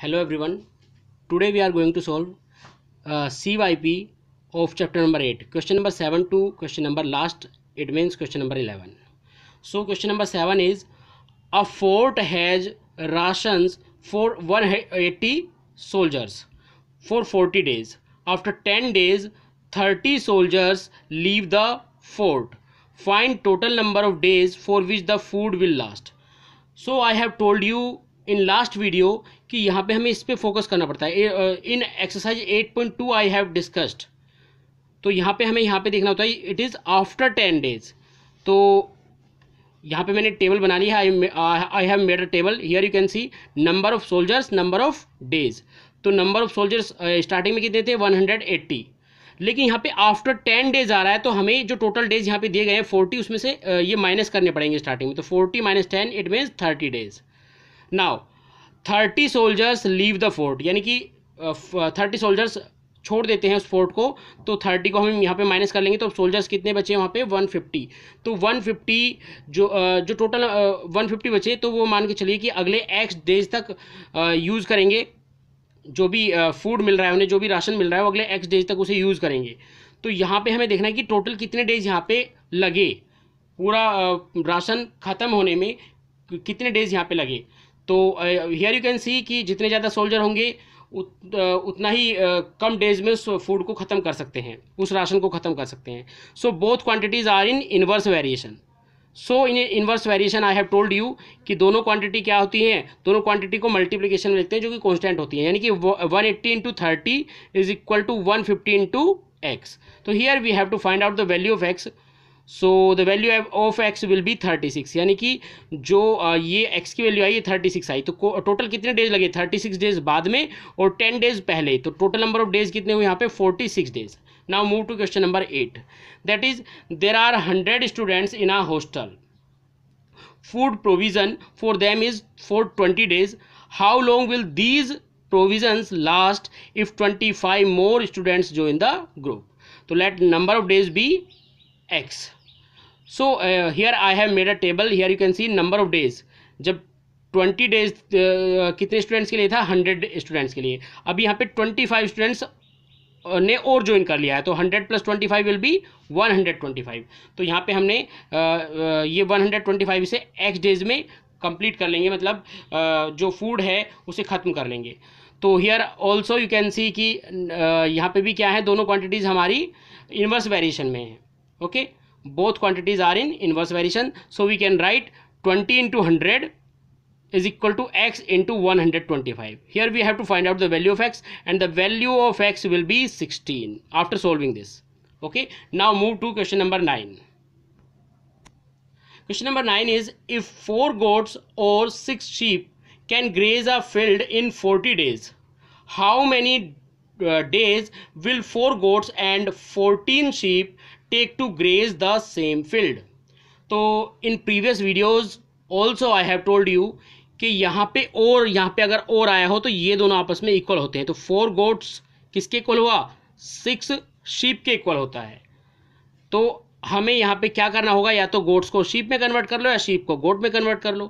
hello everyone today we are going to solve uh, CYP of chapter number 8 question number 7 to question number last it means question number 11 so question number 7 is a fort has rations for 180 soldiers for 40 days after 10 days 30 soldiers leave the fort find total number of days for which the food will last so i have told you in last video कि यहाँ पे हमें इस पर focus करना पड़ता है in exercise 8.2 I have discussed तो यहाँ पे हमें यहाँ पे देखना होता है it is after ten days तो यहाँ पे मैंने टेबल बना लिया है I have made a table here you can see number of soldiers number of days तो नंबर ऑफ सोल्जर्स स्टार्टिंग में कितने थे वन लेकिन यहाँ पे आफ्टर टेन डेज आ रहा है तो हमें जो टोटल डेज यहाँ पे दिए गए हैं फोर्टी उसमें से ये माइनस करने पड़ेंगे स्टार्टिंग में तो forty minus ten it means thirty days now thirty soldiers leave the fort यानी कि थर्टी सोल्जर्स छोड़ देते हैं उस फोर्ट को तो थर्टी को हम यहाँ पे माइनस कर लेंगे तो सोल्जर्स कितने बचे वहाँ पे वन फिफ्टी तो वन फिफ्टी जो जो टोटल वन फिफ्टी बचे तो वो मान के चलिए कि अगले एक्स डेज तक यूज़ करेंगे जो भी फूड मिल रहा है उन्हें जो भी राशन मिल रहा है वो अगले एक्स डेज तक उसे यूज़ करेंगे तो यहाँ पर हमें देखना है कि टोटल कितने डेज यहाँ पर लगे पूरा राशन ख़त्म होने में कितने डेज यहाँ पर लगे तो हियर यू कैन सी कि जितने ज़्यादा सोल्जर होंगे उत, उतना ही कम डेज में उस फूड को ख़त्म कर सकते हैं उस राशन को ख़त्म कर सकते हैं so both quantities are in inverse variation so in inverse variation I have told you कि दोनों क्वांटिटी क्या होती हैं दोनों क्वांटिटी को मल्टीप्लिकेशन में लेते हैं जो कि कॉन्स्टेंट होती है यानी कि one eighty into thirty is equal to one fifty into X तो here we have to find out the value of X so the value of X will be thirty six यानी कि जो ये x की value आई ये thirty six आई तो total कितने days लगे थर्टी सिक्स डेज बाद में और टेन डेज पहले तो टोटल नंबर ऑफ डेज कितने हुए यहाँ पे forty six days now move to question number eight that is there are hundred students in a hostel food provision for them is for twenty days how long will these provisions last if twenty five more students join in the group तो let number of days be X so here I have made a table here you can see number of days जब 20 days uh, कितने students के लिए था 100 students के लिए अब यहाँ पे 25 स्टूडेंट्स uh, ने और ज्वाइन कर लिया है तो 100 plus twenty five will be five तो यहाँ पे हमने uh, uh ये 125 इसे एक्स डेज में कंप्लीट कर लेंगे मतलब uh, जो फूड है उसे ख़त्म कर लेंगे तो here also you can see कि यहाँ पे भी क्या है दोनों क्वान्टिटीज़ हमारी इन्वर्स वेरिएशन में है okay okay? both quantities are in inverse variation so we can write 20 into 100 is equal to x into 125 here we have to find out the value of x and the value of x will be 16 after solving this okay now move to question number 9 question number 9 is if four goats or six sheep can graze a field in 40 days how many uh, days will four goats and 14 sheep take to graze the same field तो in previous videos also I have told you कि यहाँ पे और यहाँ पे अगर और आया हो तो ये दोनों आपस में इक्वल होते हैं तो फोर गोट्स किसके इक्वल हुआ सिक्स शीप के इक्वल होता है तो हमें यहाँ पे क्या करना होगा या तो गोट्स को शीप में कन्वर्ट कर लो या शीप को गोट में कन्वर्ट कर लो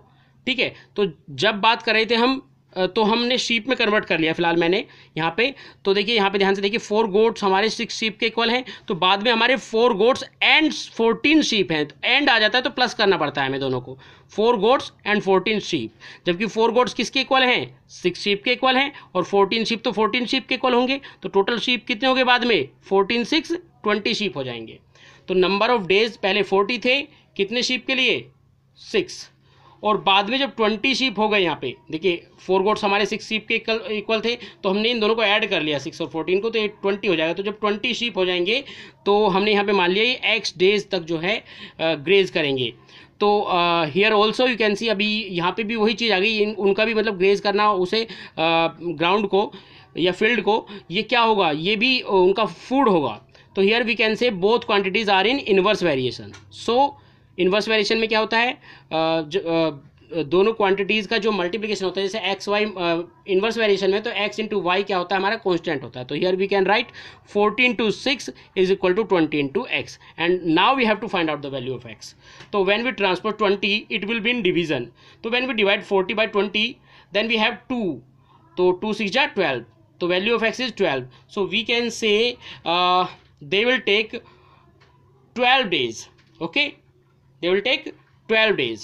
ठीक है तो जब बात कर रहे थे हम तो हमने शीप में कन्वर्ट कर लिया फिलहाल मैंने यहाँ पे तो देखिए यहाँ पे ध्यान से देखिए फोर गोट्स हमारे सिक्स शीप के इक्वल हैं तो बाद में हमारे four goats and fourteen sheep हैं तो एंड आ जाता है तो प्लस करना पड़ता है हमें दोनों को four goats and fourteen sheep जबकि फोर गोट्स किसके इक्वल हैं सिक्स शीप के इक्वल हैं और फोर्टीन शीप तो फोर्टीन शीप के इक्वल होंगे तो टोटल शीप कितने होंगे बाद में फोर्टीन सिक्स ट्वेंटी शीप हो जाएंगे तो नंबर ऑफ डेज पहले फोर्टी थे कितने शीप के लिए सिक्स और बाद में जब ट्वेंटी शिप हो गए यहाँ पे देखिए फोर गोट्स हमारे सिक्स शिप के इक्वल थे तो हमने इन दोनों को ऐड कर लिया सिक्स और फोर्टीन को तो ये ट्वेंटी हो जाएगा तो जब ट्वेंटी शिप हो जाएंगे तो हमने यहाँ पे मान लिया ये एक्स डेज तक जो है ग्रेज करेंगे तो here also you can see अभी यहाँ पे भी वही चीज़ आ गई उनका भी मतलब ग्रेज करना उसे ग्राउंड uh, को या फील्ड को ये क्या होगा ये भी उनका फूड होगा तो here we can say both quantities are in inverse variation so inverse variation में क्या होता है जो, दोनों क्वांटिटीज़ का जो मल्टीप्लिकेशन होता है जैसे एक्स वाई इन्वर्स वेरिएशन में तो एक्स इंटू वाई क्या होता है हमारा कांस्टेंट होता है तो here we can write fourteen to six is equal to twenty into X and now we have to find out the value of X तो when we transfer twenty it will be in division तो when we divide forty by twenty then we have two तो two six या twelve तो value of X is twelve so we can say they will take twelve days okay they will take 12 days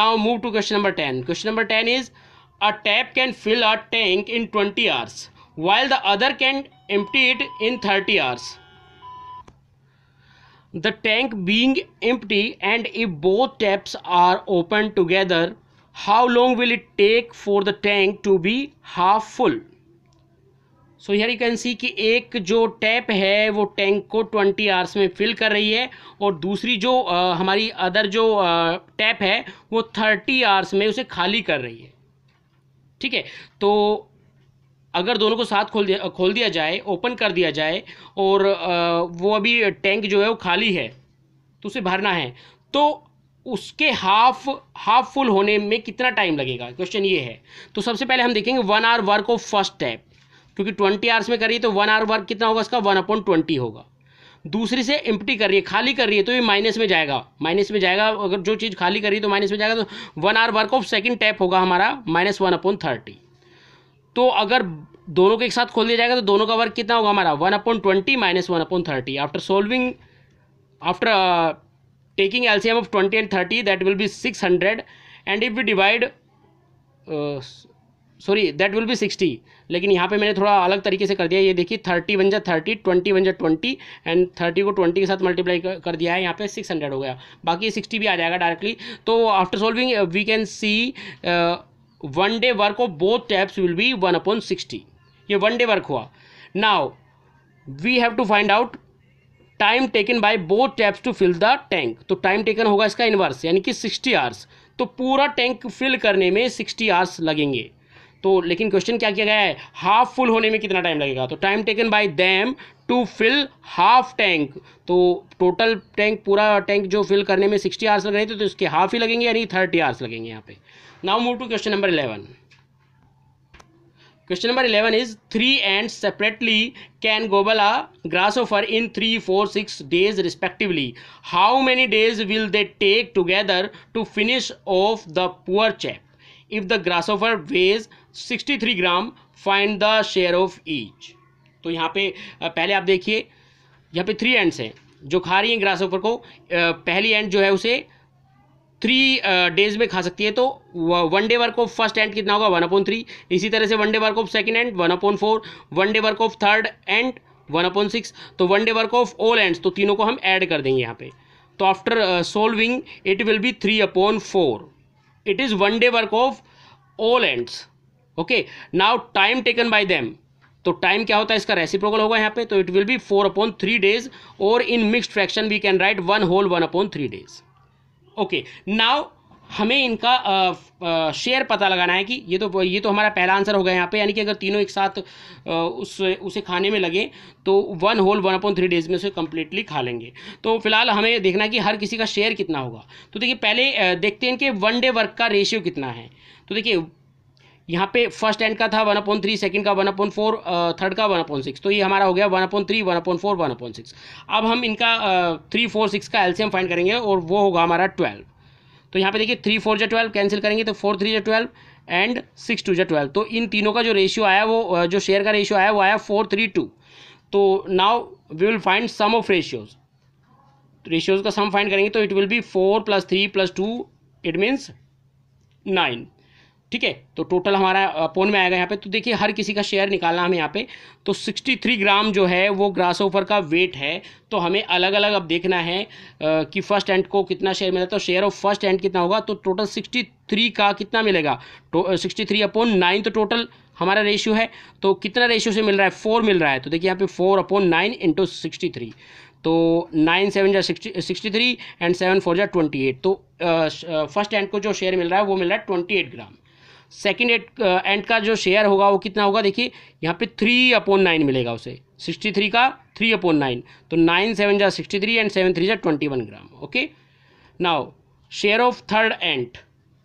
now move to question number 10 question number 10 is a tap can fill a tank in 20 hours while the other can empty it in 30 hours the tank being empty and if both taps are opened together how long will it take for the tank to be half full so here you can see कि एक जो tap है वो tank को 20 hours में fill कर रही है और दूसरी जो आ, हमारी अदर जो आ, टैप है वो 30 आवर्स में उसे खाली कर रही है ठीक है तो अगर दोनों को साथ खोल दिया खोल दिया जाए ओपन कर दिया जाए और आ, वो अभी टैंक जो है वो खाली है तो उसे भरना है तो उसके हाफ हाफ फुल होने में कितना टाइम लगेगा क्वेश्चन ये है तो सबसे पहले हम देखेंगे one hour work of first tap क्योंकि ट्वेंटी आवर्स में करिए तो वन आवर वर्क कितना होगा उसका वन अपॉइंट ट्वेंटी होगा दूसरी से एम्प्टी कर रही है खाली कर रही है तो ये माइनस में जाएगा माइनस में जाएगा अगर जो चीज़ खाली कर रही है तो माइनस में जाएगा तो one hour work of second tap होगा हमारा माइनस वन अपॉइंट थर्टी तो अगर दोनों को एक साथ खोल दिया जाएगा तो दोनों का वर्क कितना होगा हमारा one upon twenty minus one upon thirty after solving after taking L of twenty and thirty that will be six hundred and if we divide sorry that will be sixty लेकिन यहाँ पे मैंने थोड़ा अलग तरीके से कर दिया ये देखिए थर्टी वन जा थर्टी ट्वेंटी वन जा ट्वेंटी एंड थर्टी को ट्वेंटी के साथ मल्टीप्लाई कर दिया है यहाँ पे सिक्स हंड्रेड हो गया बाकी सिक्सटी भी आ जाएगा डायरेक्टली तो after solving we can see one day work of both taps will be one upon sixty ये वन डे वर्क हुआ now we have to find out time taken by both taps to fill the tank तो time taken होगा इसका inverse यानी कि sixty hours तो पूरा tank fill करने में सिक्सटी आवर्स लगेंगे तो लेकिन क्वेश्चन क्या किया गया है हाफ फुल होने में कितना टाइम लगेगा तो time taken by them to fill half tank तो टोटल टैंक पूरा टैंक जो फिल करने में सिक्सटी आवर्स लग रहे थे तो इसके हाफ ही लगेंगे यानी थर्टी आवर्स लगेंगे यहाँ पे now move to question number eleven question number eleven is three ants separately can gobble a grasshopper in three four six days respectively how many days will they take together to finish off the poor chap if the grasshopper weighs sixty three gram find the share of each तो यहाँ पे पहले आप देखिए यहाँ पे three ends हैं जो खा रही हैं ग्रास ऊपर को पहली एंड जो है उसे थ्री डेज में खा सकती है तो one day work of first ant कितना होगा वन अपॉन थ्री इसी तरह से one day work of second ant one upon four one day work of third ant one upon six तो one day work of all ants तो तीनों को हम ऐड कर देंगे यहाँ पे तो after solving it will be three upon four it is one day work of all ends okay now time taken by them तो टाइम क्या होता है इसका रेसिप्रोकल होगा यहाँ पे तो it will be four upon three days और in mixed fraction we can write one whole one upon three days okay now हमें इनका शेयर पता लगाना है कि ये तो ये तो हमारा पहला आंसर होगा यहाँ पे यानी कि अगर तीनों एक साथ आ, उस उसे खाने में लगे तो one whole one upon three days में उसे कम्प्लीटली खा लेंगे तो फिलहाल हमें देखना है कि हर किसी का शेयर कितना होगा तो देखिए पहले देखते हैं कि वन डे वर्क का रेशियो कितना है तो देखिए यहाँ पे फर्स्ट एंड का था वन अपॉइंट थ्री सेकेंड का वन अपॉइंट फोर थर्ड का वन अपॉइंट सिक्स तो ये हमारा हो गया one upon three one upon four one upon six अब हम इनका थ्री फोर सिक्स का एल्सियम फाइंड करेंगे और वो होगा हमारा ट्वेल्व तो यहाँ पे देखिए थ्री फोर जो ट्वेल्व कैंसिल करेंगे तो फोर थ्री जो ट्वेल्व एंड सिक्स टू जो ट्वेल्व तो इन तीनों का जो रेशियो आया वो जो शेयर का रेशियो आया वो आया फोर थ्री टू तो now we will find sum of ratios ratios का सम फाइंड करेंगे तो it will be four plus three plus two it means nine ठीक है तो टोटल हमारा अपोन में आएगा यहाँ पे तो देखिए हर किसी का शेयर निकालना हमें यहाँ पे तो 63 ग्राम जो है वो ग्रास ओफर का वेट है तो हमें अलग अलग अब देखना है कि फर्स्ट एंड को कितना शेयर मिला तो शेयर ऑफ फर्स्ट एंड कितना होगा तो टोटल 63 का कितना मिलेगा तो सिक्सटी थ्री अपोन नाइन तो टोटल हमारा रेशियो है तो कितना रेशियो से मिल रहा है फोर मिल रहा है तो देखिए यहाँ पे four upon nine into sixty three तो नाइन सेवन जा sixty sixty three and seven four जा ट्वेंटी एट तो फर्स्ट एंड को जो शेयर मिल रहा है वो मिल रहा है twenty eight gram second eight end का जो शेयर होगा वो कितना होगा देखिए यहाँ पे थ्री अपॉन नाइन मिलेगा उसे सिक्सटी थ्री का थ्री अपॉन नाइन तो नाइन सेवन जा sixty three and seven three जा twenty one gram okay now share of third end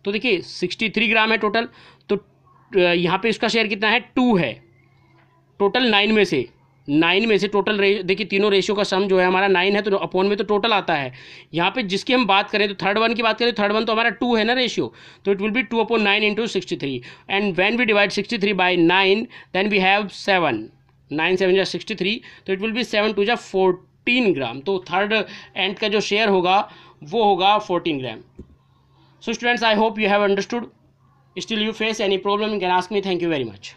तो देखिए सिक्सटी थ्री ग्राम है टोटल तो यहाँ पे इसका शेयर कितना है टू है टोटल नाइन में से नाइन में से टोटल देखिए तीनों रेशियो का सम जो है हमारा नाइन है तो अपॉन में तो टोटल आता है यहाँ पे जिसकी हम बात करें तो थर्ड वन की बात करें थर्ड वन तो हमारा टू है ना रेशियो तो it will be two upon nine into sixty three and when we divide sixty three by nine then we have seven nine seven या सिक्सटी थ्री तो it will be seven two या fourteen gram तो third end का जो share होगा वो होगा fourteen gram so students I hope you have understood still you face any problem can ask me thank you very much